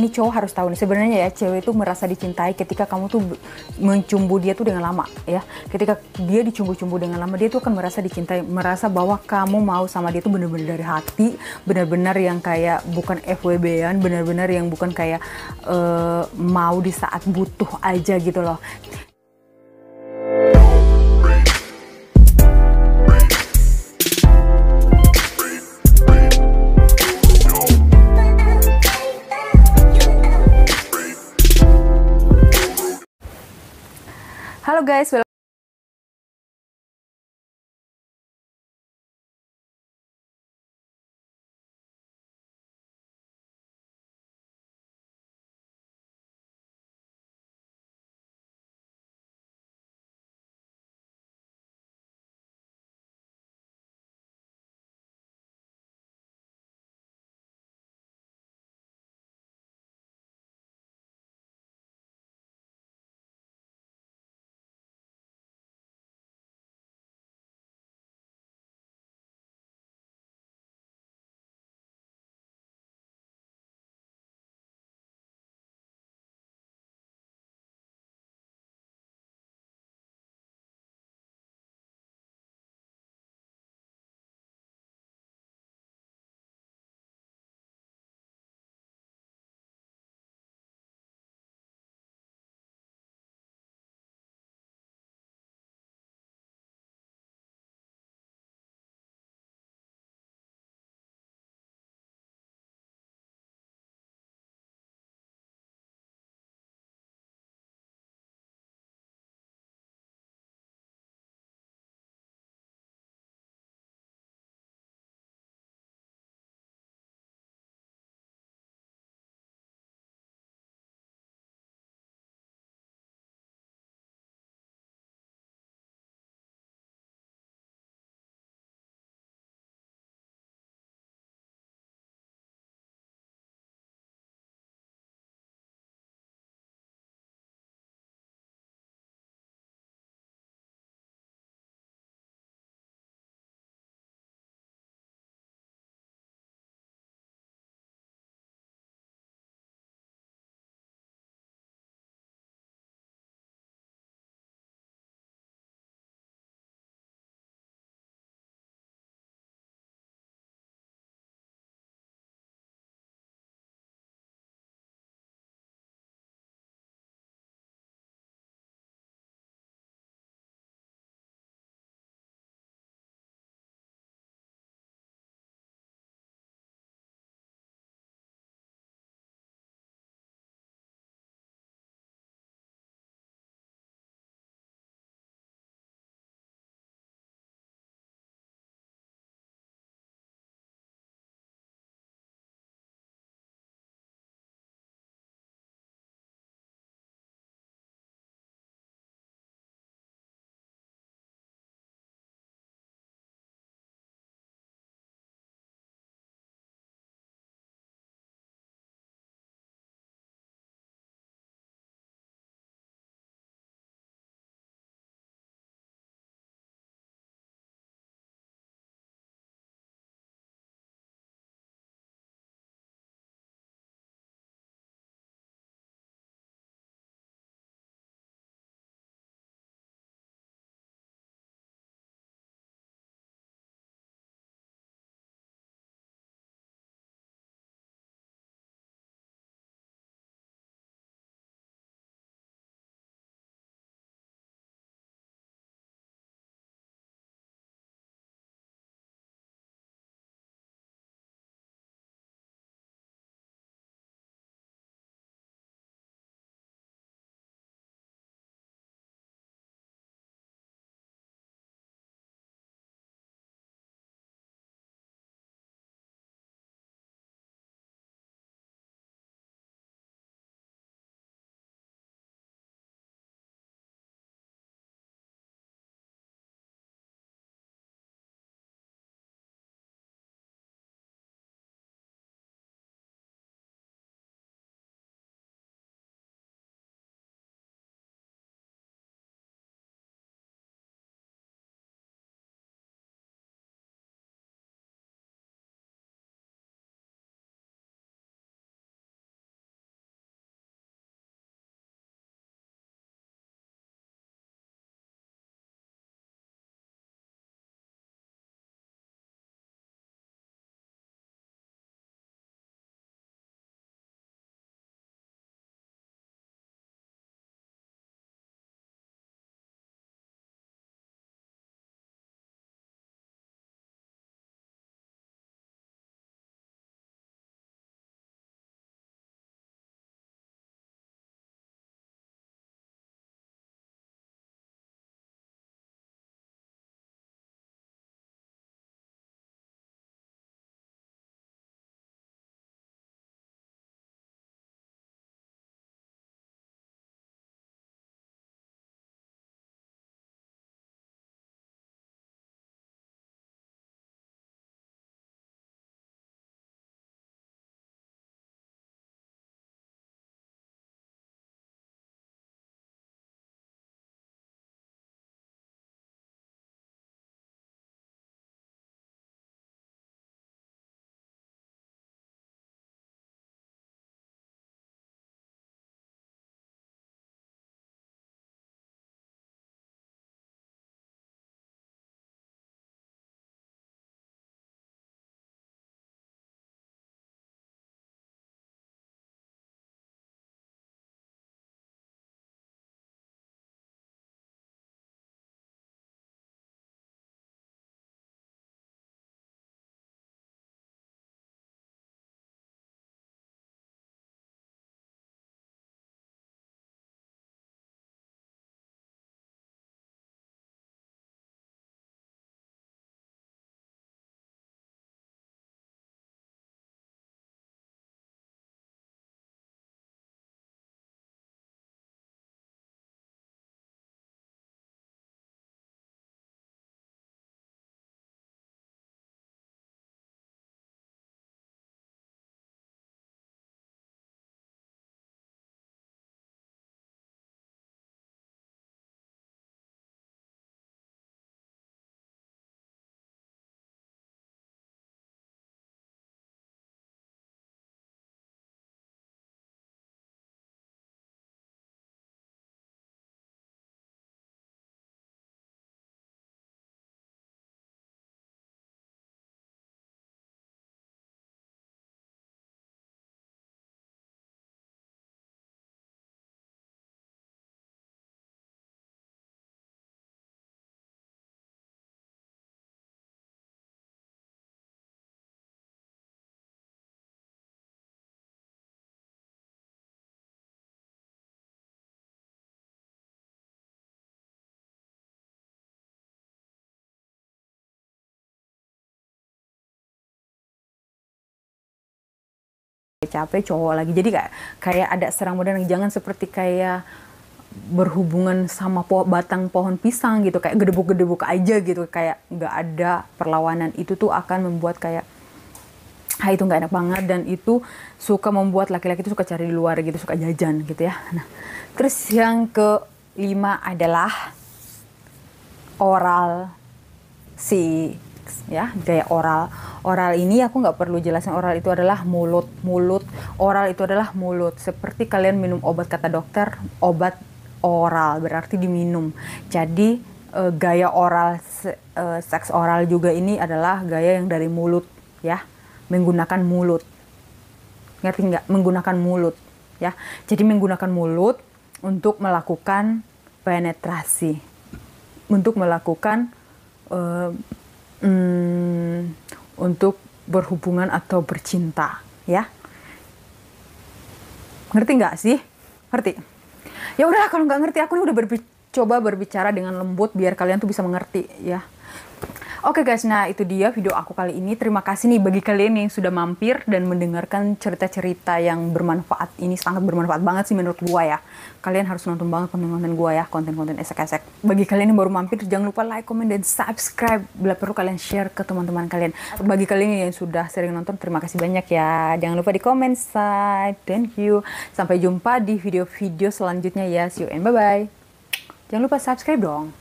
ini cowok harus tahu nih sebenarnya ya cewek itu merasa dicintai ketika kamu tuh mencumbu dia tuh dengan lama ya ketika dia dicumbu-cumbu dengan lama dia tuh akan merasa dicintai merasa bahwa kamu mau sama dia tuh bener-bener dari hati bener-bener yang kayak bukan FWB-an bener-bener yang bukan kayak uh, mau di saat butuh aja gitu loh Hello guys, capek cowok lagi jadi kayak kayak ada serang modern jangan seperti kayak berhubungan sama po batang pohon pisang gitu kayak gedebuk-gedebuk aja gitu kayak nggak ada perlawanan itu tuh akan membuat kayak Hai ah, itu nggak enak banget dan itu suka membuat laki-laki itu suka cari di luar gitu suka jajan gitu ya nah terus yang kelima adalah oral si ya gaya oral Oral ini aku nggak perlu jelasin oral itu adalah mulut, mulut. Oral itu adalah mulut. Seperti kalian minum obat kata dokter, obat oral berarti diminum. Jadi uh, gaya oral uh, seks oral juga ini adalah gaya yang dari mulut ya, menggunakan mulut. Ngerti nggak? Menggunakan mulut ya. Jadi menggunakan mulut untuk melakukan penetrasi, untuk melakukan uh, untuk berhubungan atau bercinta, ya. Ngerti nggak sih? Ngerti? Ya udah kalau nggak ngerti aku udah berbi coba berbicara dengan lembut biar kalian tuh bisa mengerti, ya. Oke guys, nah itu dia video aku kali ini. Terima kasih nih bagi kalian yang sudah mampir dan mendengarkan cerita-cerita yang bermanfaat. Ini sangat bermanfaat banget sih menurut gua ya. Kalian harus nonton banget konten-konten gua ya, konten-konten esek-esek. Bagi kalian yang baru mampir, jangan lupa like, comment, dan subscribe. Bila perlu kalian share ke teman-teman kalian. Bagi kalian yang sudah sering nonton, terima kasih banyak ya. Jangan lupa di komen, say thank you. Sampai jumpa di video-video selanjutnya ya. See you and bye-bye. Jangan lupa subscribe dong.